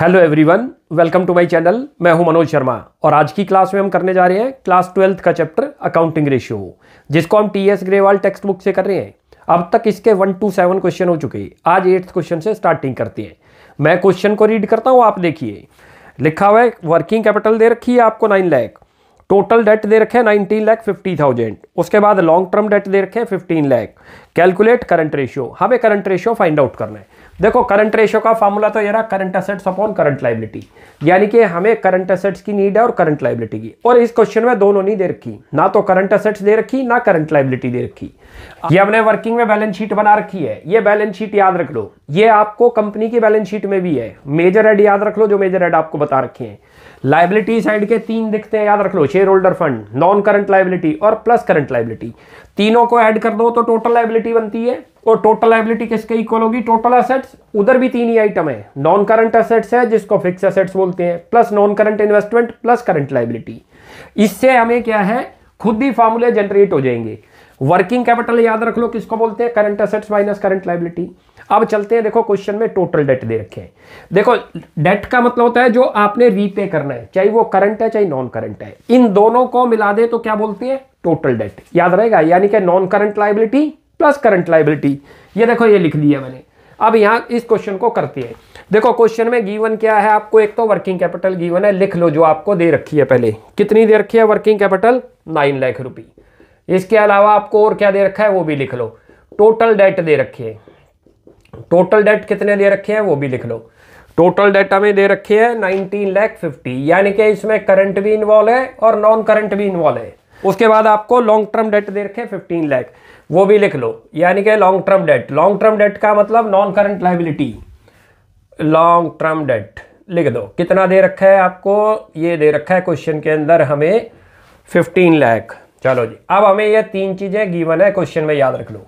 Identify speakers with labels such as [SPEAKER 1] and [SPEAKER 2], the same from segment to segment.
[SPEAKER 1] hello everyone welcome to my channel मैं हूं मनोज शर्मा और आज की क्लास में हम करने जा रहे हैं क्लास ट्वेल्थ का चैप्टर अकाउंटिंग रेशियो जिसको हम T S Grewal textbook से कर रहे हैं अब तक इसके वन टू सेवन क्वेश्चन हो चुके हैं आज एट्थ क्वेश्चन से स्टार्टिंग करते हैं मैं क्वेश्चन को रीड करता हूँ आप देखिए लिखा हुआ है वर्किंग कैपिटल दे रखी है आपको नाइन लैख टोटल डेट दे रखे हैं नाइनटीन लैख फिफ्टी थाउजेंड उसके बाद लॉन्ग टर्म डेट दे रखे हैं fifteen lakh calculate current ratio हमें करंट रेशियो फाइंड आउट करना है देखो करंट रेशियो का फॉर्मूला तो ये रहा current assets upon current liability यानी कि हमें करंट असेट्स की नीड है और करंट लाइबिलिटी की और इस क्वेश्चन में दोनों नहीं दे रखी ना तो करंट असेट्स दे रखी ना करंट लाइबिलिटी दे रखी ये हमने वर्किंग में बैलेंस शीट बना रखी है ये बैलेंस शीट याद रख लो ये आपको कंपनी की बैलेंस शीट में भी है मेजर हेड याद रख लो जो मेजर हेड आपको बता रखे हैं लाइबिलिटी साइड के तीन दिखते हैं याद रख लो shareholder fund non current liability और प्लस करंट लाइबिलिटी तीनों को ऐड कर दो तो टोटल लाइबिलिटी बनती है और टोटल लाइबिलिटी किसके इक्वल होगी टोटल असेट्स उधर भी तीन ही आइटम है नॉन करंट असेट्स है जिसको फिक्स असेट्स बोलते हैं plus non current investment plus current liability इससे हमें क्या है खुद ही फार्मूले जनरेट हो जाएंगे वर्किंग कैपिटल याद रख लो किसको बोलते हैं current assets minus current liability अब चलते हैं देखो क्वेश्चन में टोटल डेट दे रखे हैं देखो डेट का मतलब होता है जो आपने रीपे करना है चाहे वो करंट है चाहे नॉन करंट है इन दोनों को मिला दे तो क्या बोलते हैं टोटल डेट याद रहेगा यानी कि non current liability plus current liability ये देखो ये लिख लिया मैंने अब यहां इस क्वेश्चन को करते हैं देखो क्वेश्चन में गीवन क्या है आपको एक तो वर्किंग कैपिटल गीवन है लिख लो जो आपको दे रखी है पहले कितनी दे रखी है वर्किंग कैपिटल नाइन लाख रुपए इसके अलावा आपको और क्या दे रखा है वो भी लिख लो टोटल डेट दे रखी है टोटल डेट कितने दे रखे हैं वो भी लिख लो टोटल डेट हमें दे रखे हैं नाइनटीन लैख फिफ्टी यानी कि इसमें करंट भी इन्वॉल्व है और नॉन करंट भी इन्वॉल्व है उसके बाद आपको लॉन्ग टर्म डेट दे रखे फिफ्टीन लैख वो भी लिख लो यानी कि long term debt long term debt का मतलब non current liability long term debt लिख दो कितना दे रखा है आपको ये दे रखा है क्वेश्चन के अंदर हमें फिफ्टीन लैख चलो जी अब हमें ये तीन चीज़ें गीवन है क्वेश्चन में याद रख लो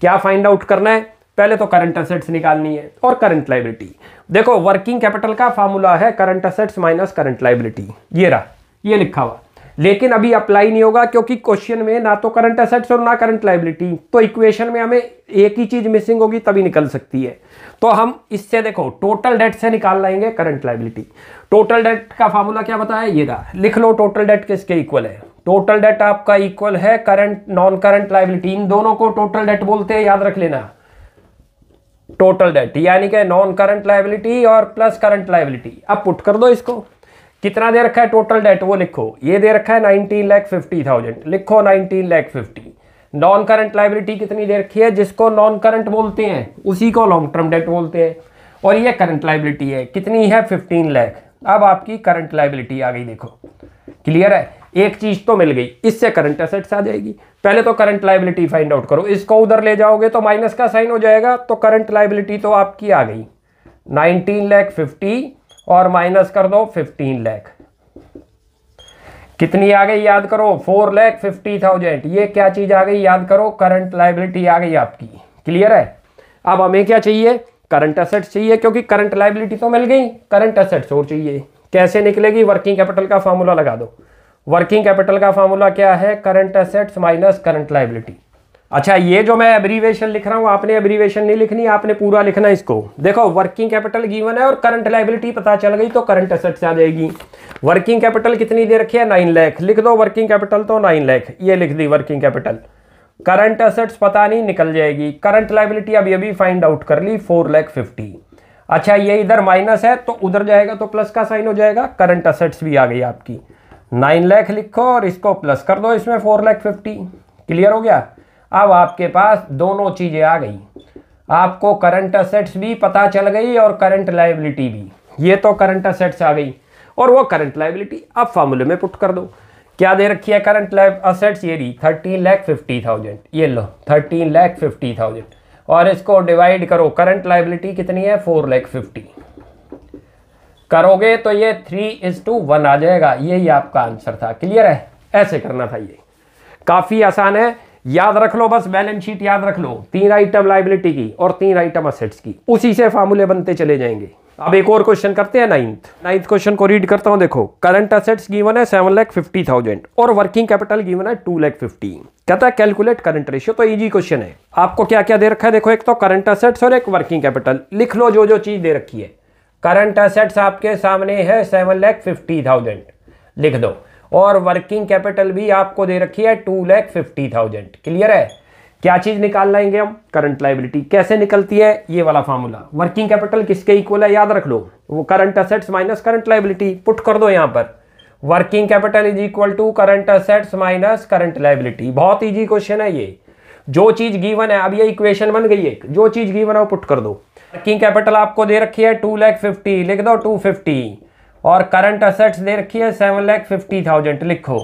[SPEAKER 1] क्या फाइंड आउट करना है पहले तो करंट असेट्स निकालनी है और करंट लाइबिलिटी देखो वर्किंग कैपिटल का फार्मूला है current assets minus current liability ये रहा ये लिखा हुआ लेकिन अभी अप्लाई नहीं होगा क्योंकि क्वेश्चन में ना तो करंट असेट्स और ना करंट लाइबिलिटी तो इक्वेशन में हमें एक ही चीज मिसिंग होगी तभी निकल सकती है तो हम इससे देखो टोटल डेट से निकाल लाएंगे करंट लाइबिलिटी टोटल डेट का फार्मूला क्या बताया ये रहा लिख लो टोटल डेट किसके इक्वल है टोटल डेट आपका इक्वल है करंट नॉन करंट लाइबिलिटी इन दोनों को टोटल डेट बोलते हैं याद रख लेना टोटल डेट यानी कि नॉन करंट लाइबिलिटी और प्लस करंट लाइबिलिटी अब पुट कर दो इसको कितना दे रखा है टोटल डेट वो लिखो ये दे रखा है नाइनटीन लैख फिफ्टी थाउजेंड लिखो nineteen lakh fifty non current liability कितनी दे रखी है जिसको नॉन करंट बोलते हैं उसी को लॉन्ग टर्म डेट बोलते हैं और ये करंट लाइबिलिटी है कितनी है फिफ्टीन लैख अब आपकी करंट लाइबिलिटी आ गई देखो क्लियर है एक चीज़ तो मिल गई इससे करंट असेट्स आ जाएगी पहले तो करंट लाइबिलिटी फाइंड आउट करो इसको उधर ले जाओगे तो माइनस का साइन हो जाएगा तो करंट लाइबिलिटी तो आपकी आ गई नाइनटीन लैख फिफ्टी और माइनस कर दो फिफ्टीन लैख कितनी आ गई याद करो फोर लैख फिफ्टी थाउजेंड ये क्या चीज़ आ गई याद करो करंट लाइबिलिटी आ गई आपकी क्लियर है अब हमें क्या चाहिए करंट असेट्स चाहिए क्योंकि करंट लाइबिलिटी तो मिल गई करंट असेट्स और चाहिए कैसे निकलेगी वर्किंग कैपिटल का फॉर्मूला लगा दो वर्किंग कैपिटल का फॉर्मूला क्या है current assets minus current liability अच्छा ये जो मैं एब्रीवेशन लिख रहा हूँ आपने एब्रीवेशन नहीं लिखनी आपने पूरा लिखना इसको देखो वर्किंग कैपिटल गिवन है और करंट लाइबिलिटी पता चल गई तो करंट असेट्स आ जाएगी वर्किंग कैपिटल कितनी दे रखी है नाइन लैख लिख दो वर्किंग कैपिटल तो नाइन लैख ये लिख दी वर्किंग कैपिटल करंट असेट्स पता नहीं निकल जाएगी करंट लाइबिलिटी अभी अभी फाइंड आउट कर ली फोर लैख फिफ्टी अच्छा ये इधर माइनस है तो उधर जाएगा तो प्लस का साइन हो जाएगा करंट असेट्स भी आ गई आपकी नाइन लैख लिखो और इसको प्लस कर दो इसमें फोर लैख फिफ्टी क्लियर हो गया अब आपके पास दोनों चीज़ें आ गई आपको करंट असेट्स भी पता चल गई और करंट लाइबिलिटी भी ये तो करंट असेट्स आ गई और वो करंट लाइबिलिटी आप फार्मूले में पुट कर दो क्या दे रखी है करंट लाइव असेट्स ये रही थर्टीन लैख फिफ्टी थाउजेंड ये लो थर्टीन लैख फिफ्टी थाउजेंड और इसको डिवाइड करो करंट लाइबिलिटी कितनी है फोर लैख फिफ्टी करोगे तो ये थ्री इज टू वन आ जाएगा यही आपका आंसर था क्लियर है ऐसे करना था ये काफ़ी आसान है याद रख लो बस बैलेंस शीट याद रख लो तीन आइटम लाइबिलिटी की और तीन आइटम असेट्स की उसी से फार्मूले बनते चले जाएंगे अब एक और क्वेश्चन करते हैं नाइन्थ नाइन्थ क्वेश्चन को रीड करता हूं देखो करंट असेट्स गिवन है सेवन लैख फिफ्टी थाउजेंड और वर्किंग कैपिटल गिवन है टू लैख फिफ्टी कहता है कैलकुलेट करंट रेशियो तो इजी क्वेश्चन है आपको क्या क्या दे रखा है देखो एक तो करंट असेट्स और एक वर्किंग कैपिटल लिख लो जो जो चीज दे रखी है करंट असेट्स आपके सामने है सेवन लैख फिफ्टी थाउजेंड लिख दो और वर्किंग कैपिटल भी आपको दे रखी है two lakh fifty thousand clear है क्या चीज निकाल लाएंगे हम करंट लाइबिलिटी कैसे निकलती है ये वाला फार्मूला वर्किंग कैपिटल किसके इक्वल है याद रख लो वो current assets minus current liability put कर दो यहां पर working capital is equal to current assets minus current liability बहुत ईजी क्वेश्चन है ये जो चीज गीवन है अब ये इक्वेशन बन गई है जो चीज गीवन है वो पुट कर दो वर्किंग कैपिटल आपको दे रखी है टू लैख फिफ्टी लिख दो टू फिफ्टी और करंट असेट्स दे रखी है सेवन लैख फिफ्टी थाउजेंड लिखो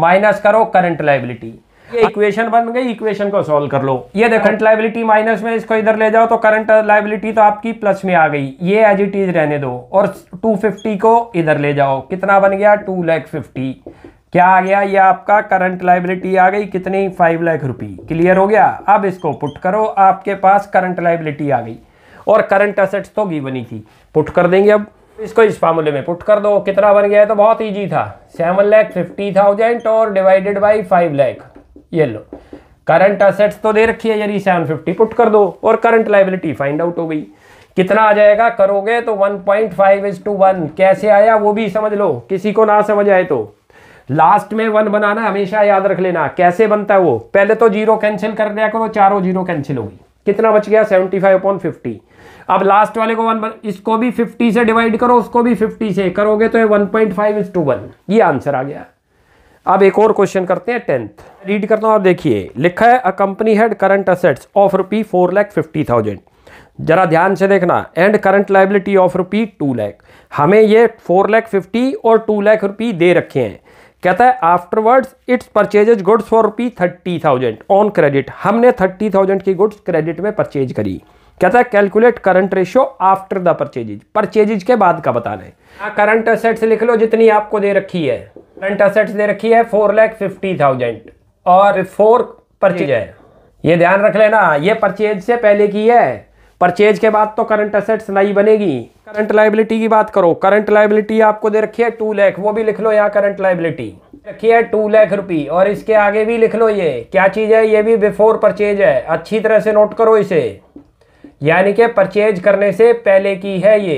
[SPEAKER 1] माइनस करो करंट लाइबिलिटी ये इक्वेशन बन गई इक्वेशन को सॉल्व कर लो ये देखो करंट लाइबिलिटी माइनस में इसको इधर ले जाओ तो करंट लाइबिलिटी तो आपकी प्लस में आ गई ये एज इट इज रहने दो और 250 को इधर ले जाओ कितना बन गया टू लैख फिफ्टी क्या आ गया ये आपका करंट लाइबिलिटी आ गई कितनी फाइव लाख रुपी क्लियर हो गया अब इसको पुट करो आपके पास करंट लाइबिलिटी आ गई और करंट असेट्स तो गिवन ही थी पुट कर देंगे अब इसको इस फार्मूले में पुट कर दो कितना बन गया है तो बहुत ईजी था सेवन लैख फिफ्टी थाउजेंड और डिवाइडेड बाई फाइव लैख ये लो करंट असेट्स तो दे रखी है यानी सेवन फिफ्टी पुट कर दो और करंट लाइबिलिटी फाइंड आउट हो गई कितना आ जाएगा करोगे तो one point five is to one कैसे आया वो भी समझ लो किसी को ना समझ आए तो लास्ट में वन बनाना हमेशा याद रख लेना कैसे बनता है वो पहले तो जीरो कैंसिल कर दिया करो चारों जीरो कैंसिल होगी कितना बच गया सेवेंटी फाइव अपॉन फिफ्टी अब लास्ट वाले को वन इसको भी फिफ्टी से डिवाइड करो उसको भी फिफ्टी से करोगे तो ये one point five is to one ये आंसर आ गया अब एक और क्वेश्चन करते हैं टेंथ रीड करता हूँ आप देखिए लिखा है a company had current assets of rupee four lakh fifty thousand जरा ध्यान से देखना and current liability of rupee two lakh हमें ये फोर लैख फिफ्टी और टू लैख रुपी दे रखे हैं कहता है afterwards its purchases goods for rupee thirty thousand on credit हमने थर्टी थाउजेंड की गुड्स क्रेडिट में परचेज करी कहता है calculate current ratio after the purchases purchases के बाद का बताना है करंट हाँ, असेट्स लिख लो जितनी आपको दे रखी है करंट असेट्स दे रखी है फोर लैख फिफ्टी थाउजेंड और फोर परचेज है ये ध्यान रख लेना ये परचेज से पहले की है परचेज के बाद तो करंट असेट्स नहीं बनेगी करंट लाइबिलिटी की बात करो करंट लाइबिलिटी आपको दे रखी है टू लैख वो भी लिख लो यहाँ करंट लाइबिलिटी रखी है टू लाख रुपी और इसके आगे भी लिख लो ये क्या चीज़ है ये भी बिफोर परचेज है अच्छी तरह से नोट करो इसे यानी कि परचेज करने से पहले की है ये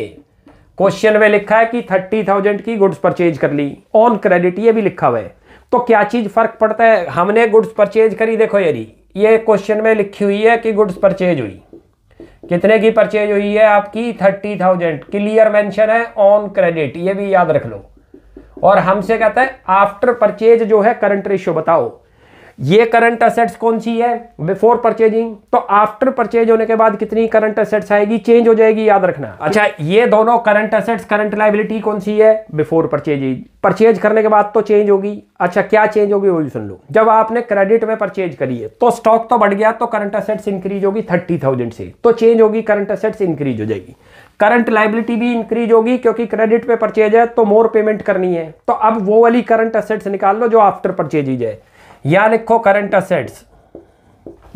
[SPEAKER 1] क्वेश्चन में लिखा है कि थर्टी थाउजेंड की गुड्स परचेज कर ली ऑन क्रेडिट ये भी लिखा हुआ है तो क्या चीज़ फर्क पड़ता है हमने गुड्स परचेज करी देखो यदि ये क्वेश्चन में लिखी हुई है कि गुड्स परचेज हुई कितने की परचेज हुई है आपकी थर्टी थाउजेंड क्लियर मेंशन है ऑन क्रेडिट ये भी याद रख लो और हमसे कहता है आफ्टर परचेज जो है करंट रेशियो बताओ ये करंट असेट्स कौन सी है बिफोर परचेजिंग तो आफ्टर परचेज होने के बाद कितनी करंट असेट्स आएगी चेंज हो जाएगी याद रखना अच्छा ये दोनों करंट असेट्स करंट लाइबिलिटी कौन सी है बिफोर परचेजिंग परचेज करने के बाद तो चेंज होगी अच्छा क्या चेंज होगी वो भी सुन लो जब आपने क्रेडिट में परचेज करी है तो स्टॉक तो बढ़ गया तो करंट असेट्स इंक्रीज होगी थर्टी थाउजेंड से तो चेंज होगी करंट असेट्स इंक्रीज हो जाएगी करंट लाइबिलिटी भी इंक्रीज होगी क्योंकि क्रेडिट पे परचेज है तो मोर पेमेंट करनी है तो अब वो वाली करंट असेट्स निकाल लो जो आफ्टर परचेज ही जाए या लिखो करंट असेट्स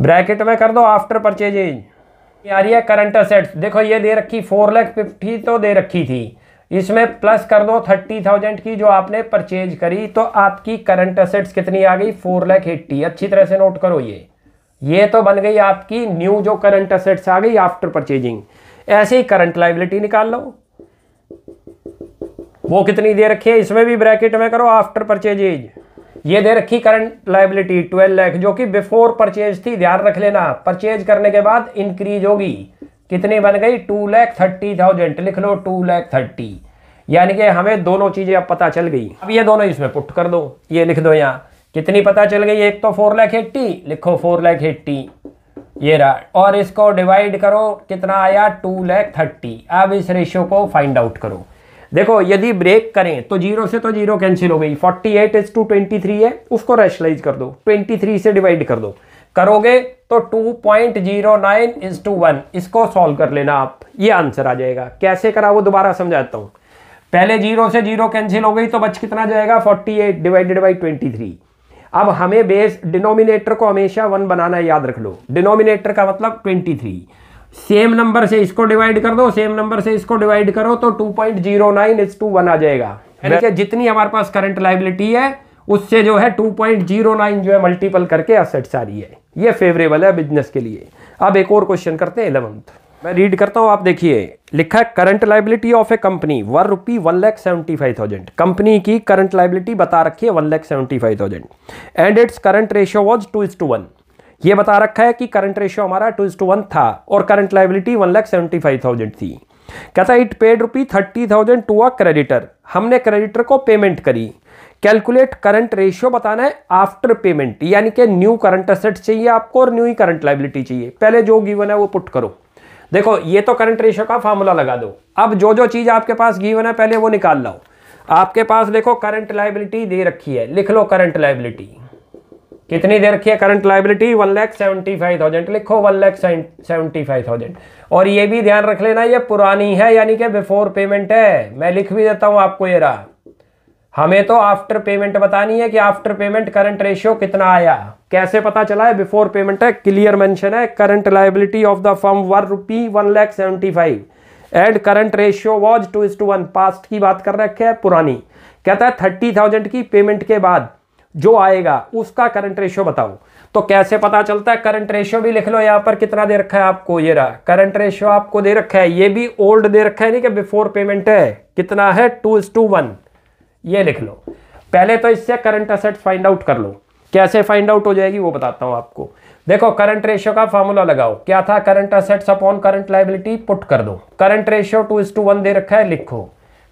[SPEAKER 1] ब्रैकेट में कर दो आफ्टर परचेजिंग आ रही है करंट असेट्स देखो ये दे रखी फोर लैख फिफ्टी तो दे रखी थी इसमें प्लस कर दो थर्टी थाउजेंड की जो आपने परचेज करी तो आपकी करंट असेट्स कितनी आ गई फोर लैख एट्टी अच्छी तरह से नोट करो ये ये तो बन गई आपकी न्यू जो करंट असेट्स आ गई आफ्टर परचेजिंग ऐसे ही करंट लाइबिलिटी निकाल लो वो कितनी दे रखी है इसमें भी ब्रैकेट में करो आफ्टर परचेजेज ये दे रखी करंट लाइबिलिटी ट्वेल्व लैख जो कि बिफोर परचेज थी ध्यान रख लेना परचेज करने के बाद इंक्रीज होगी कितनी बन गई टू लैख थर्टी थाउजेंड लिख लो टू लैख थर्टी यानी कि हमें दोनों चीज़ें अब पता चल गई अब ये दोनों इसमें पुट कर दो ये लिख दो यहाँ कितनी पता चल गई एक तो फोर लैख एट्टी लिखो फोर लैख एट्टी ये रहा और इसको डिवाइड करो कितना आया टू लैख थर्टी अब इस रेशियो को फाइंड आउट करो देखो यदि ब्रेक करें तो जीरो से तो जीरो कैंसिल हो गई 48 एट इज टू ट्वेंटी है उसको रैशलाइज कर दो 23 से डिवाइड कर दो करोगे तो 2.09 point zero nine is to one इसको सॉल्व कर लेना आप ये आंसर आ जाएगा कैसे करा वो दोबारा समझाता हूँ पहले जीरो से जीरो कैंसिल हो गई तो बच कितना जाएगा 48 डिवाइडेड बाई थ्री अब हमें बेस डिनोमिनेटर को हमेशा वन बनाना याद रख लो डिनोमिनेटर का मतलब थ्री सेम नंबर से इसको डिवाइड कर दो सेम नंबर से इसको डिवाइड करो तो two point zero nine is to one आ जाएगा यानी जितनी हमारे पास करंट लाइबिलिटी है उससे जो है 2.09 जो है मल्टीपल करके असेट्स आ रही है ये फेवरेबल है बिजनेस के लिए अब एक और क्वेश्चन करते हैं इलेवंथ मैं रीड करता हूँ आप देखिए लिखा है current liability of a company one rupee one lakh seventy five thousand कंपनी की करंट लाइबिलिटी बता रखी है one lakh seventy five thousand and its current ratio was two is to one ये बता रखा है कि करंट रेशियो हमारा टू इज टू वन था और current liability one lakh seventy five thousand थी कहता है it paid rupee thirty thousand to a creditor हमने क्रेडिटर को पेमेंट करी कैलकुलेट करंट रेशियो बताना है आफ्टर पेमेंट यानी कि न्यू करंट असेट चाहिए आपको और न्यू ही करंट लाइबिलिटी चाहिए पहले जो गिवन है वो पुट करो देखो ये तो करंट रेशियो का फॉर्मूला लगा दो अब जो जो चीज़ आपके पास गिवन है पहले वो निकाल लाओ आपके पास देखो करंट लाइबिलिटी दे रखी है लिख लो करंट लाइबिलिटी कितनी दे रखी है current liability one lakh seventy five thousand लिखो one lakh seventy five thousand और ये भी ध्यान रख लेना ये पुरानी है यानी कि बिफोर पेमेंट है मैं लिख भी देता हूं आपको ये रहा हमें तो आफ्टर पेमेंट बतानी है कि आफ्टर पेमेंट करंट रेशियो कितना आया कैसे पता चला है बिफोर पेमेंट है क्लियर मेंशन है current liability of the form one rupee one lakh seventy five and current ratio was two is to one past की बात कर रखे है पुरानी कहता है थर्टी थाउजेंड की पेमेंट के बाद जो आएगा उसका करंट रेशियो बताओ तो कैसे पता चलता है करंट रेशियो भी लिख लो यहां पर कितना दे रखा है आपको ये रहा करंट रेशियो आपको दे रखा है ये भी ओल्ड दे रखा है नहीं कि बिफोर पेमेंट है कितना है टू इज टू वन ये लिख लो पहले तो इससे करंट असेट फाइंड आउट कर लो कैसे फाइंड आउट हो जाएगी वो बताता हूं आपको देखो करंट रेशियो का फॉर्मूला लगाओ क्या था current assets upon current liability put कर दो current ratio two is to one दे रखा है लिखो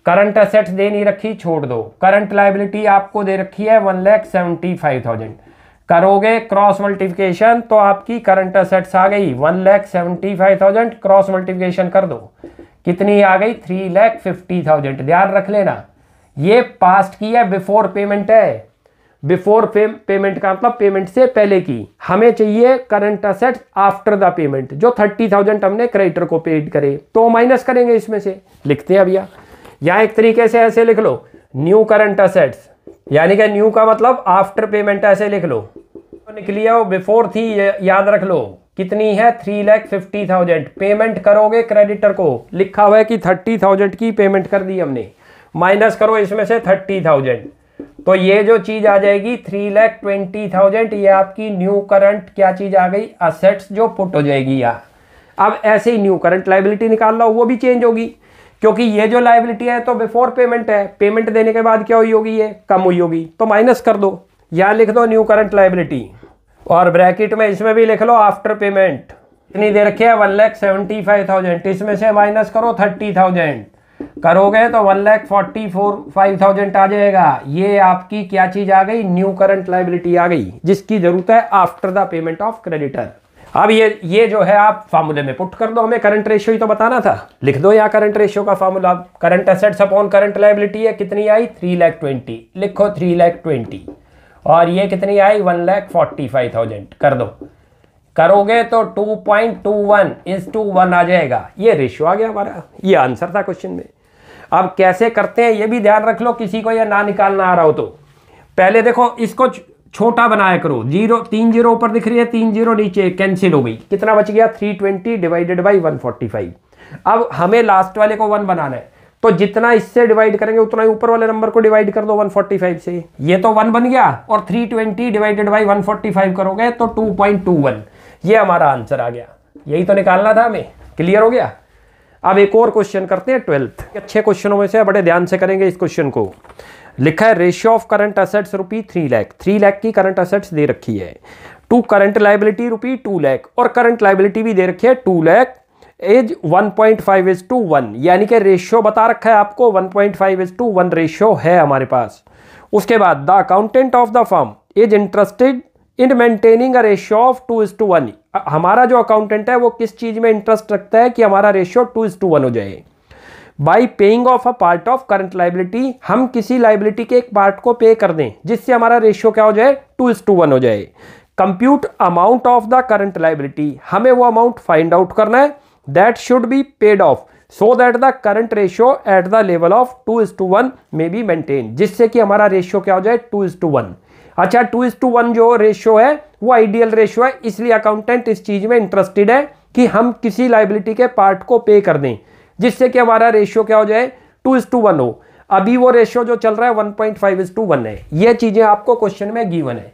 [SPEAKER 1] करंट असेट्स दे नहीं रखी छोड़ दो करंट लाइबिलिटी आपको दे रखी है one lakh seventy five thousand करोगे क्रॉस मल्टीप्लिकेशन तो आपकी करंट असेट्स आ गई one lakh seventy five thousand cross multiplication कर दो कितनी आ गई थ्री लैख फिफ्टी थाउजेंड ध्यान रख लेना ये पास्ट की है बिफोर पेमेंट है बिफोर पे, पेमेंट का मतलब पेमेंट से पहले की हमें चाहिए current asset after the payment जो थर्टी थाउजेंड हमने क्रेडिटर को पेड करे तो माइनस करेंगे इसमें से लिखते हैं भैया या एक तरीके से ऐसे लिख लो न्यू करंट असेट्स यानी कि न्यू का मतलब आफ्टर पेमेंट ऐसे लिख लो तो निकली है वो बिफोर थी याद रख लो कितनी है three lakh fifty thousand payment करोगे क्रेडिटर को लिखा हुआ है कि थर्टी थाउजेंड की पेमेंट कर दी हमने माइनस करो इसमें से थर्टी थाउजेंड तो ये जो चीज़ आ जाएगी थ्री लैख ट्वेंटी थाउजेंड ये आपकी न्यू करंट क्या चीज़ आ गई असेट्स जो पुट हो जाएगी यार अब ऐसे ही न्यू करंट लाइबिलिटी निकाल लो वो भी चेंज होगी क्योंकि ये जो लाइबिलिटी है तो बिफोर पेमेंट है पेमेंट देने के बाद क्या हुई होगी ये कम हुई होगी तो माइनस कर दो यहाँ लिख दो न्यू करंट लाइबिलिटी और ब्रैकेट में इसमें भी लिख लो आफ्टर पेमेंट इतनी दे रखी है one lakh seventy five thousand इसमें से माइनस करो थर्टी थाउजेंड करोगे तो one lakh forty four five thousand आ जाएगा ये आपकी क्या चीज़ आ गई न्यू करंट लाइबिलिटी आ गई जिसकी ज़रूरत है after the payment of creditor अब ये ये जो है आप फार्मूले में पुट कर दो हमें करंट रेशियो ही तो बताना था लिख दो यहाँ करंट रेशियो का formula current assets upon current liability है कितनी आई थ्री लैख ट्वेंटी लिखो थ्री लैख ट्वेंटी और ये कितनी आई one lakh forty five thousand कर दो करोगे तो two point two one is to one आ जाएगा ये रेशियो आ गया हमारा ये आंसर था क्वेश्चन में अब कैसे करते हैं ये भी ध्यान रख लो किसी को यह ना निकालना आ रहा हो तो पहले देखो इसको छोटा बनाया करो जीरो तीन जीरो ऊपर दिख रही है तीन जीरो नीचे कैंसिल हो गई कितना बच गया three twenty divided by one forty five अब हमें लास्ट वाले को वन बनाना है तो जितना इससे डिवाइड करेंगे उतना ही ऊपर वाले नंबर को डिवाइड कर दो 145 से ये तो वन बन गया और 320 डिवाइडेड बाई 145 करोगे तो 2.21 ये हमारा आंसर आ गया यही तो निकालना था हमें क्लियर हो गया अब एक और क्वेश्चन करते हैं ट्वेल्थ अच्छे क्वेश्चनों में से बड़े ध्यान से करेंगे इस क्वेश्चन को लिखा है ratio of current assets rupee three lakh three lakh की करंट असेट्स दे रखी है to current liability rupee two lakh और करंट लाइबिलिटी भी दे रखी है two lakh as 1.5 point five is to one यानी कि रेशियो बता रखा है आपको 1.5 point five is to one ratio है हमारे पास उसके बाद the accountant of the form is interested in maintaining a ratio of two is to one हमारा जो अकाउंटेंट है वो किस चीज़ में इंटरेस्ट रखता है कि हमारा ratio two is to one हो जाए by paying off a part of current liability हम किसी लाइबिलिटी के एक पार्ट को पे कर दें जिससे हमारा रेशियो क्या हो जाए टू इज टू वन हो जाए compute amount of the current liability हमें वो अमाउंट फाइंड आउट करना है that should be paid off so that the current ratio at the level of two is to one may be maintain जिससे कि हमारा ratio क्या हो जाए टू इज टू वन अच्छा टू इज टू वन जो रेशियो है वो आइडियल रेशियो है इसलिए अकाउंटेंट इस चीज में इंटरेस्टेड है कि हम किसी लाइबिलिटी के पार्ट को पे कर दें जिससे कि हमारा रेशियो क्या हो जाए टू इज टू वन हो अभी वो रेशियो जो चल रहा है one point five is to one है ये चीज़ें आपको क्वेश्चन में गिवन है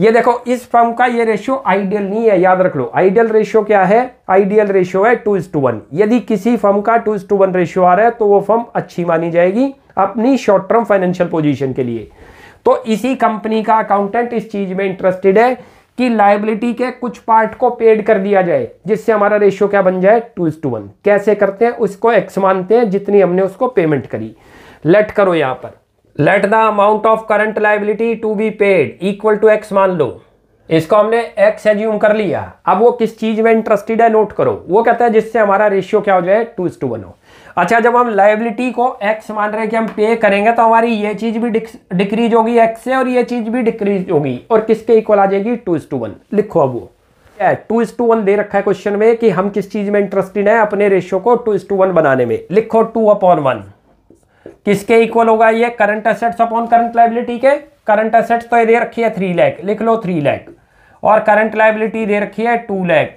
[SPEAKER 1] ये देखो इस फॉर्म का ये रेशियो आइडियल नहीं है याद रख लो आइडियल रेशियो क्या है आइडियल रेशियो है टू इज टू वन यदि किसी फॉर्म का two is to one ratio आ रहा है तो वो फॉर्म अच्छी मानी जाएगी अपनी शॉर्ट टर्म फाइनेंशियल पोजिशन के लिए तो इसी कंपनी का अकाउंटेंट इस चीज में इंटरेस्टेड है कि लाइबिलिटी के कुछ पार्ट को पेड कर दिया जाए जिससे हमारा रेशियो क्या बन जाए टू इज टू वन कैसे करते हैं उसको एक्स मानते हैं जितनी हमने उसको पेमेंट करी लेट करो यहां पर let the amount of current liability to be paid equal to x मान लो इसको हमने एक्स एज्यूम कर लिया अब वो किस चीज में इंटरेस्टेड है नोट करो वो कहता है जिससे हमारा रेशियो क्या हो जाए टू इज टू वन हो अच्छा जब हम लाइबिलिटी को एक्स मान रहे हैं कि हम पे करेंगे तो हमारी ये चीज़ भी डिक्रीज होगी एक्स से और ये चीज़ भी डिक्रीज होगी और किसके इक्वल आ जाएगी टू इस टू वन लिखो अब वो क्या टू इस टू वन दे रखा है क्वेश्चन में कि हम किस चीज़ में इंटरेस्टेड हैं अपने रेशियो को टू इस टू वन बनाने में लिखो टू अपॉन वन किसके इक्वल होगा ये current assets upon current liability के करंट असेट्स तो ये दे रखी है थ्री लैख लिख लो थ्री लैख और करंट लाइबिलिटी दे रखी है टू लैख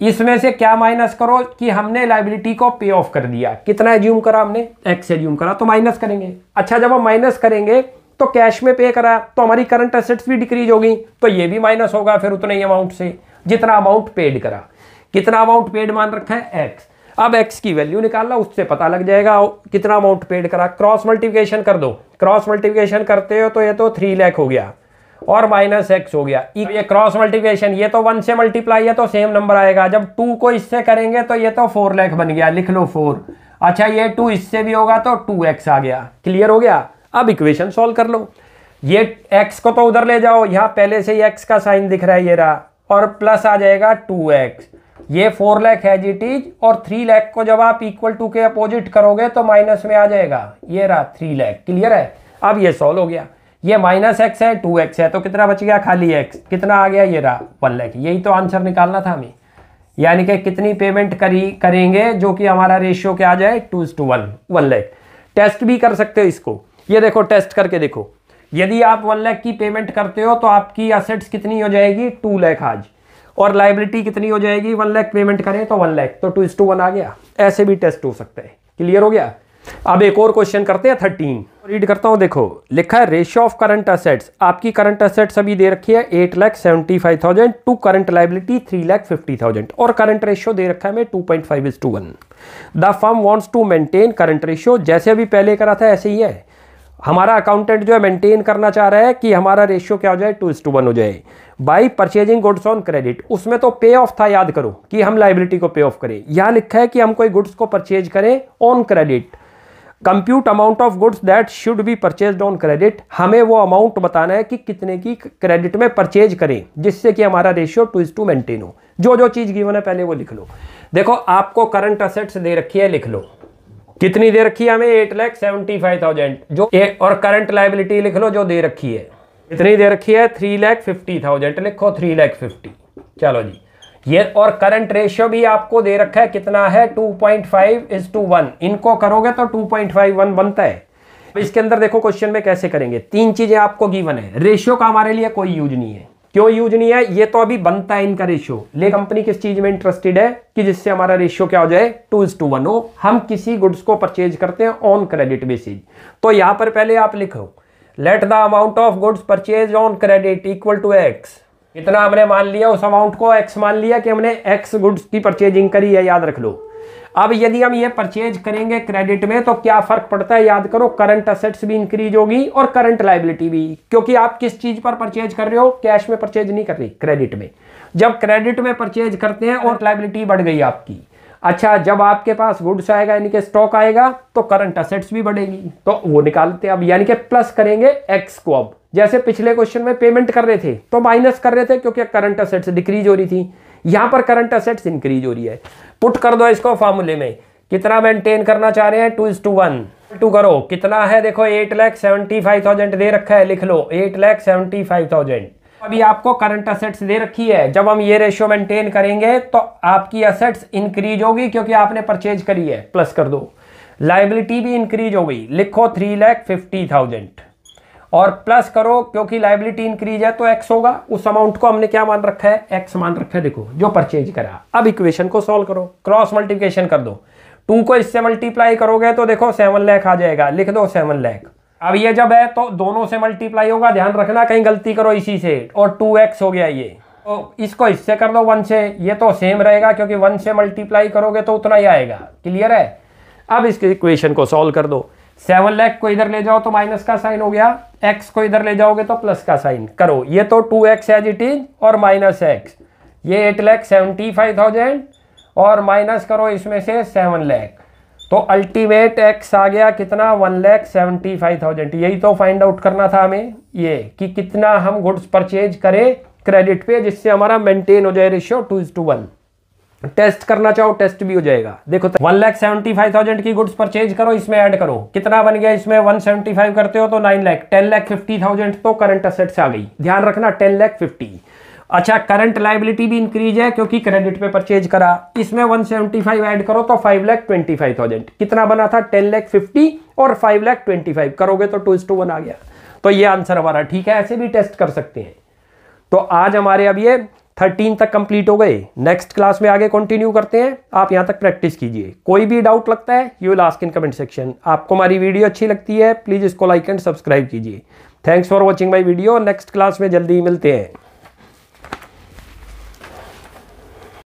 [SPEAKER 1] इसमें से क्या माइनस करो कि हमने लाइबिलिटी को पे ऑफ कर दिया कितना एज्यूम करा हमने एक्स एज्यूम करा तो माइनस करेंगे अच्छा जब हम माइनस करेंगे तो कैश में पे करा तो हमारी करंट असेट्स भी डिक्रीज होगी तो ये भी माइनस होगा फिर उतने ही अमाउंट से जितना अमाउंट पेड करा कितना अमाउंट पेड मान रखा है एक्स अब एक्स की वैल्यू निकालना उससे पता लग जाएगा कितना अमाउंट पेड करा क्रॉस मल्टीप्लिकेशन कर दो क्रॉस मल्टीप्लिकेशन करते हो तो ये तो थ्री लैख हो गया और माइनस एक्स हो गया ये क्रॉस मल्टीप्लिकेशन ये तो वन से मल्टीप्लाई है तो सेम नंबर आएगा जब टू को इससे करेंगे तो ये तो फोर लैख बन गया लिख लो फोर अच्छा ये टू इससे भी होगा तो टू एक्स आ गया क्लियर हो गया अब इक्वेशन सॉल्व कर लो ये एक्स को तो उधर ले जाओ यहां पहले से ही एक्स का साइन दिख रहा है ये रहा और प्लस आ जाएगा टू एक्स ये फोर लैख है इट इज और थ्री लैख को जब आप इक्वल टू के अपोजिट करोगे तो माइनस में आ जाएगा ये रहा थ्री लैख क्लियर है अब ये सॉल्व हो गया ये माइनस एक्स है टू एक्स है तो कितना बच गया खाली एक्स कितना आ गया ये रहा वन लैख यही तो आंसर निकालना था हमें यानी कि कितनी पेमेंट करी करेंगे जो कि हमारा रेशियो क्या आ जाए two to one one lakh test भी कर सकते हो इसको ये देखो टेस्ट करके देखो यदि आप वन लैख की पेमेंट करते हो तो आपकी असेट्स कितनी हो जाएगी टू लैख आज और लाइबिलिटी कितनी हो जाएगी वन लैख पेमेंट करें तो वन लैख तो टू टू वन आ गया ऐसे भी टेस्ट हो सकता है क्लियर हो गया अब एक और क्वेश्चन करते हैं थर्टीन रीड करता हूँ देखो लिखा है रेशियो ऑफ करंट असेट्स आपकी करंट असेट्स अभी दे रखी है eight lakh seventy five thousand to current liability three lakh fifty thousand और करंट रेशियो दे रखा है मैं two point five is to one the firm wants to maintain current ratio जैसे अभी पहले करा था ऐसे ही है हमारा अकाउंटेंट जो है मेंटेन करना चाह रहा है कि हमारा रेशियो क्या हो जाए टू इज टू वन हो जाए by purchasing goods on credit उसमें तो पे ऑफ था याद करो कि हम लाइबिलिटी को पे ऑफ करें यहाँ लिखा है कि हम कोई गुड्स को परचेज करें on credit compute amount of goods that should be purchase on credit हमें वो अमाउंट बताना है कि कितने की क्रेडिट में परचेज करें जिससे कि हमारा ratio two is to maintain हो जो जो चीज़ गिवन है पहले वो लिख लो देखो आपको करंट असेट्स दे रखी है लिख लो कितनी दे रखी है हमें eight lakh seventy five thousand जो ए, और करंट लाइबिलिटी लिख लो जो दे रखी है कितनी दे रखी है थ्री लैख फिफ्टी थाउजेंड लिखो थ्री लैख फिफ्टी चलो जी ये और करंट रेशियो भी आपको दे रखा है कितना है 2.5 पॉइंट इज टू वन इनको करोगे तो 2.51 बनता है इसके अंदर देखो क्वेश्चन में कैसे करेंगे तीन चीजें आपको गिवन है रेशियो का हमारे लिए कोई यूज नहीं है क्यों यूज नहीं है ये तो अभी बनता है इनका रेशियो ले कंपनी किस चीज में इंटरेस्टेड है कि जिससे हमारा रेशियो क्या हो जाए टू इज टू वन हो हम किसी गुड्स को परचेज करते हैं ऑन क्रेडिट बेसिस तो यहां पर पहले आप लिखो let the amount of goods purchase on credit equal to x इतना हमने मान लिया उस अमाउंट को एक्स मान लिया कि हमने एक्स गुड्स की परचेजिंग करी है याद रख लो अब यदि हम ये परचेज करेंगे क्रेडिट में तो क्या फर्क पड़ता है याद करो करंट असेट्स भी इंक्रीज होगी और करंट लाइबिलिटी भी क्योंकि आप किस चीज पर परचेज कर रहे हो कैश में परचेज नहीं कर रही क्रेडिट में जब क्रेडिट में परचेज करते हैं और लाइबिलिटी बढ़ गई आपकी अच्छा जब आपके पास गुड्स आएगा यानी कि स्टॉक आएगा तो करंट असेट्स भी बढ़ेगी तो वो निकालते हैं अब यानी कि प्लस करेंगे एक्स को अब जैसे पिछले क्वेश्चन में पेमेंट कर रहे थे तो माइनस कर रहे थे क्योंकि करंट असेट्स डिक्रीज हो रही थी यहां पर करंट असेट्स इंक्रीज हो रही है पुट कर दो इसको फार्मूले में कितना मेंटेन करना चाह रहे हैं two is to one two करो कितना है देखो eight lakh seventy five thousand दे रखा है लिख लो eight lakh seventy five thousand अभी आपको करंट असेट्स दे रखी है जब हम ये रेशियो मेंटेन करेंगे तो आपकी असेट्स इंक्रीज होगी क्योंकि आपने परचेज करी है प्लस कर दो लाइबिलिटी भी इंक्रीज हो गई लिखो थ्री लैख फिफ्टी थाउजेंड और प्लस करो क्योंकि लाइबिलिटी इंक्रीज है तो एक्स होगा उस अमाउंट को हमने क्या मान रखा है एक्स मान रखा है देखो जो परचेज करा अब इक्वेशन को सॉल्व करो क्रॉस मल्टीप्लिकेशन कर दो टू को इससे मल्टीप्लाई करोगे तो देखो सेवन लैख आ जाएगा लिख दो सेवन लैख अब ये जब है तो दोनों से मल्टीप्लाई होगा ध्यान रखना कहीं गलती करो इसी से और टू एक्स हो गया ये तो इसको इससे कर दो वन से ये तो सेम रहेगा क्योंकि वन से मल्टीप्लाई करोगे तो उतना ही आएगा क्लियर है अब इसके इक्वेशन को सॉल्व कर दो सेवन लैख को इधर ले जाओ तो माइनस का साइन हो गया एक्स को इधर ले जाओगे तो प्लस का साइन करो ये तो two x as it is और माइनस एक्स ये eight lakh seventy five thousand और माइनस करो इसमें से सेवन लैख तो अल्टीमेट एक्स आ गया कितना one lakh seventy five thousand यही तो फाइंड आउट करना था हमें ये कि कितना हम गुड्स परचेज करें क्रेडिट पे जिससे हमारा मेंटेन हो जाए ratio two is to one test करना चाहो टेस्ट भी हो जाएगा देखो one lakh seventy five thousand की गुड्स परचेज करो इसमें ऐड करो कितना बन गया इसमें वन सेवेंटी फाइव करते हो तो nine lakh ten lakh fifty thousand तो करंट असेट्स आ गई ध्यान रखना टेन लैख फिफ्टी अच्छा करंट लाइबिलिटी भी इंक्रीज है क्योंकि क्रेडिट पे परचेज करा इसमें 175 एड करो तो five lakh twenty five thousand कितना बना था टेन लैख फिफ्टी और फाइव लैख ट्वेंटी फाइव करोगे तो टू टू वन आ गया तो ये आंसर हमारा ठीक है ऐसे भी टेस्ट कर सकते हैं तो आज हमारे अब ये थर्टीन तक कंप्लीट हो गए नेक्स्ट क्लास में आगे कंटिन्यू करते हैं आप यहाँ तक प्रैक्टिस कीजिए कोई भी डाउट लगता है you will ask in comment section आपको हमारी वीडियो अच्छी लगती है प्लीज़ इसको लाइक एंड सब्सक्राइब कीजिए thanks for watching my video next class में जल्दी मिलते हैं